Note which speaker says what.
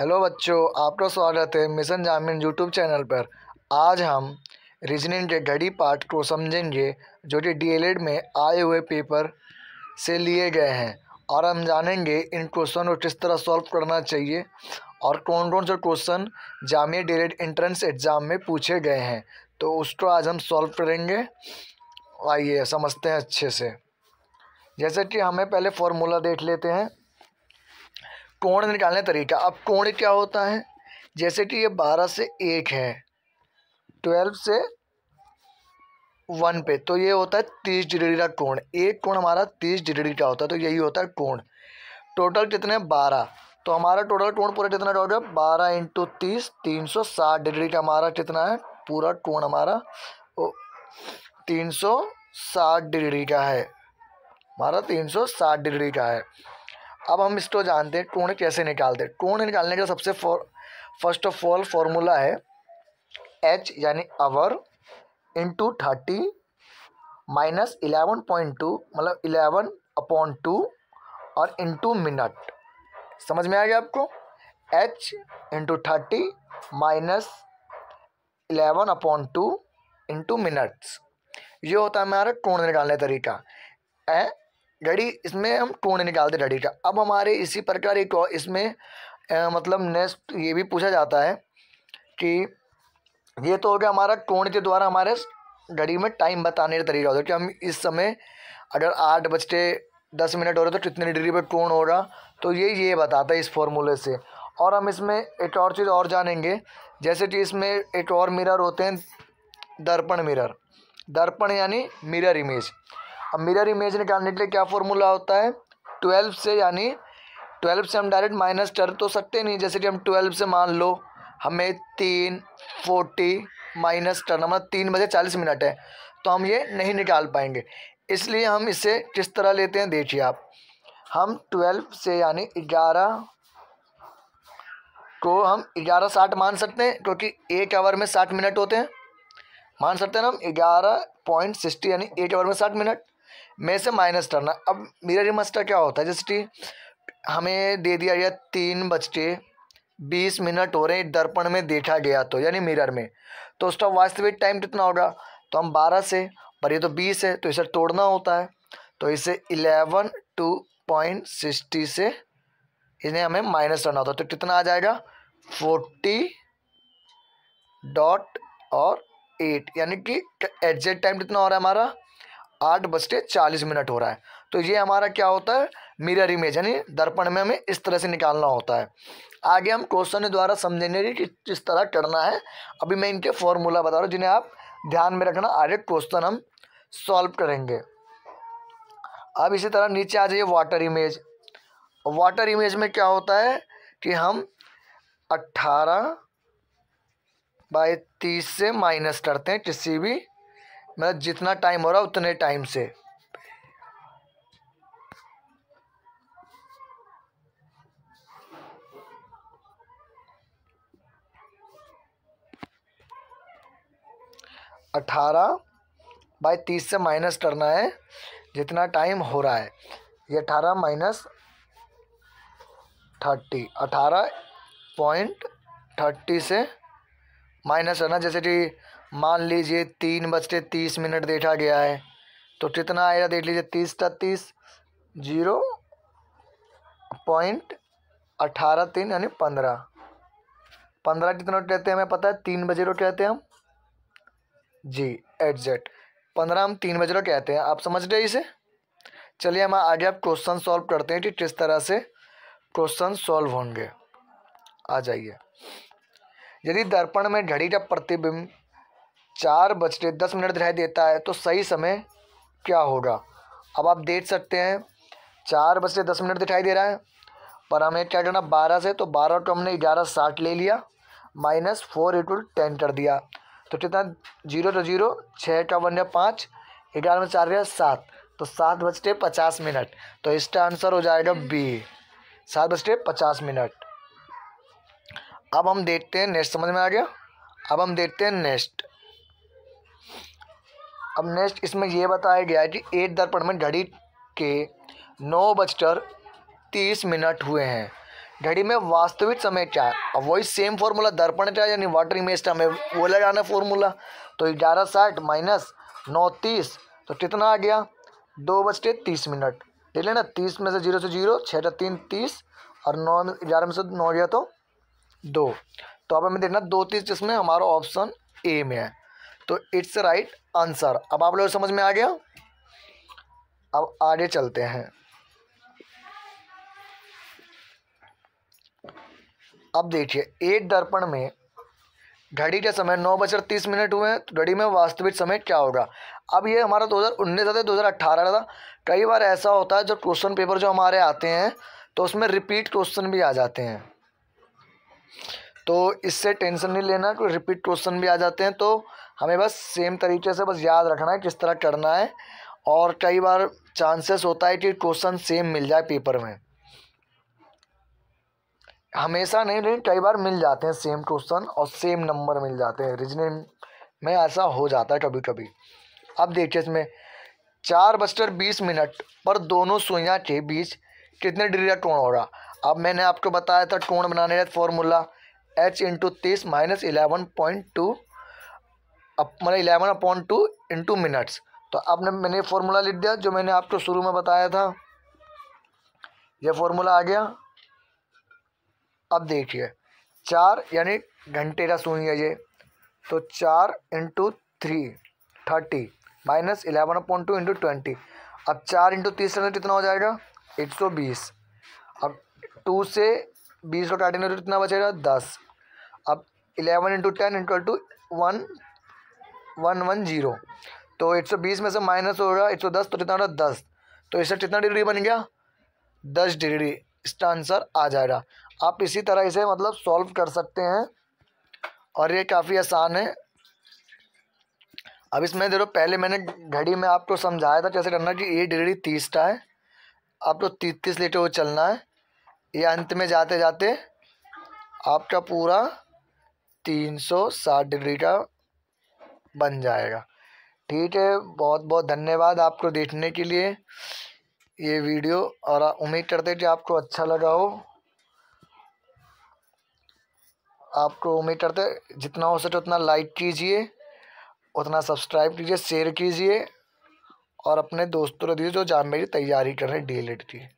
Speaker 1: hello बच्चों आपका स्वागत है मिशन जामिन यूट्यूब चैनल पर आज हम रीजनिंग के घड़ी पाठ को समझेंगे जो कि डीएलएड में आए हुए पेपर से लिए गए हैं और हम जानेंगे इन क्वेश्चन को किस तरह सॉल्व करना चाहिए और कौन कौन से question Jamia DElEd entrance exam में पूछे गए हैं तो उसको आज हम सॉल्व करेंगे आइए समझते हैं अच्छे से जैसे कि हमें पहले फॉर्मूला देख लेते हैं कोण निकालने तरीका अब कोण क्या होता है जैसे कि ये बारह से एक है ट्वेल्व से वन पे तो ये होता है तीस डिग्री का कोण एक कोण हमारा तीस डिग्री का होता है तो यही होता है कोण टोटल कितने बारह तो हमारा टोटल कोण पूरा कितना हो गया बारह इंटू तीस तीन सौ साठ डिग्री का हमारा कितना है पूरा कोण हमारा तीन सौ साठ डिग्री का है हमारा तीन सौ साठ डिग्री का है अब हम इसको जानते हैं टोन कैसे निकालते हैं टोन निकालने का सबसे फर्स्ट ऑफ ऑल फॉर्मूला है एच यानी hour into thirty minus eleven point two मतलब इलेवन अपॉन टू और इंटू मिनट समझ में आ गया आपको H into thirty minus eleven upon two into minutes ये होता है हमारा टूर्ण निकालने का तरीका ए डैडी इसमें हम टू निकालते डैडी का अब हमारे इसी प्रकार एक इसमें आ, मतलब नेक्स्ट ये भी पूछा जाता है कि ये तो हो गया हमारा टोन के द्वारा हमारे घड़ी में टाइम बताने का तरीका होता है कि हम इस समय अगर आठ बजते दस मिनट हो रहे तो कितने डिग्री पर टोन रहा तो ये ये बताता है इस फॉर्मूले से और हम इसमें एक और चीज़ और जानेंगे जैसे कि इसमें एक और मिरर होते हैं दर्पण मिरर दर्पण यानी मिरर इमेज अब मिरर इमेज निकालने के लिए क्या फॉर्मूला होता है ट्वेल्व से यानी ट्वेल्व से हम डायरेक्ट माइनस कर तो सकते नहीं जैसे कि हम ट्वेल्व से मान लो हमें तीन फोर्टी माइनस करना मतलब तीन बजे चालीस मिनट है तो हम ये नहीं निकाल पाएंगे इसलिए हम इसे किस तरह लेते हैं देखिए आप हम ट्वेल्व से यानी ग्यारह को हम ग्यारह साठ मान सकते हैं क्योंकि एक आवर में साठ मिनट होते हैं मान सकते हैं ना हम ग्यारह पॉइंट सिक्सटी यानी एक आवर में साठ मिनट में से माइनस करना अब मेरा रिमस्टर क्या होता है जैसे कि हमें दे दिया गया तीन बज के बीस मिनट हो रहे हैं दर्पण में देखा गया तो यानी मिरर में तो उसका वास्तविक टाइम कितना होगा तो हम बारह से पर ये तो बीस है तो इसे तोड़ना होता है तो इसे इलेवन टू पॉइंट सिक्सटी से इन्हें हमें माइनस करना होता है तो कितना आ जाएगा फोर्टी डॉट और एट यानी कि एग्जैक्ट टाइम कितना हो रहा है हमारा आठ बज के चालीस मिनट हो रहा है तो ये हमारा क्या होता है मिरर इमेज यानी दर्पण में हमें इस तरह से निकालना होता है आगे हम क्वेश्चन द्वारा समझेंगे कि किस तरह करना है अभी मैं इनके फॉर्मूला बता रहा हूँ जिन्हें आप ध्यान में रखना आगे क्वेश्चन हम सॉल्व करेंगे अब इसी तरह नीचे आ जाइए वाटर इमेज वाटर इमेज में क्या होता है कि हम अट्ठारह बाई तीस से माइनस करते हैं किसी भी मतलब जितना टाइम हो रहा उतने टाइम से अठारह बाई तीस से माइनस करना है जितना टाइम हो रहा है ये अठारह माइनस थर्टी अठारह पॉइंट थर्टी से माइनस है ना जैसे कि मान लीजिए तीन बज के तीस मिनट देखा गया है तो कितना आएगा देख लीजिए तीस का तीस जीरो पॉइंट अठारह तीन यानी पंद्रह पंद्रह कितना कहते हैं हमें पता है तीन बजे को कहते हैं हम जी एग्जैक्ट पंद्रह हम तीन बजे को कहते हैं आप समझ गए इसे चलिए हम आगे आप क्वेश्चन सॉल्व करते हैं कि किस तरह से क्वेश्चन सॉल्व होंगे आ जाइए यदि दर्पण में घड़ी का प्रतिबिंब चार बज के दस मिनट दिखाई देता है तो सही समय क्या होगा अब आप देख सकते हैं चार बज के दस मिनट दिखाई दे रहा है पर हमें क्या करना बारह से तो बारह को हमने ग्यारह साठ ले लिया माइनस फोर इंटू टेन कर दिया तो कितना जीरो टू तो जीरो छः का वन या पाँच ग्यारह में चार गया सात तो सात बज के पचास मिनट तो इसका आंसर हो जाएगा बी सात बज के पचास मिनट अब हम देखते हैं नेक्स्ट समझ में आ गया अब हम देखते हैं नेक्स्ट अब नेक्स्ट इसमें यह बताया गया है कि एक दर्पण में घड़ी के नौ बजकर तीस मिनट हुए हैं घड़ी में वास्तविक समय क्या है अब वही सेम फार्मूला दर्पण का यानी वाटर इमेज का हमें वो लगाना फॉर्मूला तो ग्यारह साठ माइनस नौ तीस तो कितना आ गया दो बज के तीस मिनट ले लेना तीस में से जीरो से जीरो छः का तीन तीस और नौ में ग्यारह में से नौ गया तो दो तो अब हमें देखना दो तीस जिसमें हमारा ऑप्शन ए में है तो इट्स राइट आंसर अब आप लोग समझ में आ गया अब आगे चलते हैं अब देखिए एक दर्पण में घड़ी के समय नौ बजकर तीस मिनट हुए हैं तो घड़ी में वास्तविक समय क्या होगा अब ये हमारा 2019 था दो हज़ार अट्ठारह था कई बार ऐसा होता है जो क्वेश्चन पेपर जो हमारे आते हैं तो उसमें रिपीट क्वेश्चन भी आ जाते हैं तो इससे टेंशन नहीं लेना कि रिपीट क्वेश्चन भी आ जाते हैं तो हमें बस सेम तरीके से बस याद रखना है किस तरह करना है और कई बार चांसेस होता है कि क्वेश्चन सेम मिल जाए पेपर में हमेशा नहीं लेकिन कई बार मिल जाते हैं सेम क्वेश्चन और सेम नंबर मिल जाते हैं रीजनिंग में ऐसा हो जाता है कभी कभी अब देखिए इसमें चार बजकर बीस मिनट पर दोनों सुइयाँ के बीच कितने डिग्री का कोण होगा अब मैंने आपको बताया था कोण बनाने का फॉर्मूला एच इंटू तीस माइनस इलेवन पॉइंट टू अब मतलब eleven upon two into minutes तो आपने मैंने फार्मूला लिख दिया जो मैंने आपको शुरू में बताया था यह फॉर्मूला आ गया अब देखिए चार यानी घंटे का सुई है ये तो चार into three thirty minus eleven upon two into twenty अब चार इंटू तीस करने कितना हो जाएगा एक सौ बीस अब टू से बीस को काटेंगे तो कितना बचेगा दस अब eleven into ten into two one one one zero तो एक सौ बीस में से माइनस हो रहा एक सौ दस तो कितना हो रहा दस तो इससे कितना डिग्री बन गया दस डिग्री इसका आंसर आ जाएगा आप इसी तरह इसे मतलब सॉल्व कर सकते हैं और ये काफ़ी आसान है अब इसमें देखो पहले मैंने घड़ी में आपको समझाया था कैसे करना कि ये डिग्री तीस का है आपको तीस तीस लीटर वो चलना है ये अंत में जाते जाते आपका पूरा तीन सौ साठ डिग्री का बन जाएगा ठीक है बहुत बहुत धन्यवाद आपको देखने के लिए ये वीडियो और उम्मीद करते हैं कि आपको अच्छा लगा हो आपको उम्मीद करते जितना हो सके उतना लाइक कीजिए उतना सब्सक्राइब कीजिए शेयर कीजिए और अपने दोस्तों को दीजिए जो जान मेरी तैयारी कर रहे हैं डी की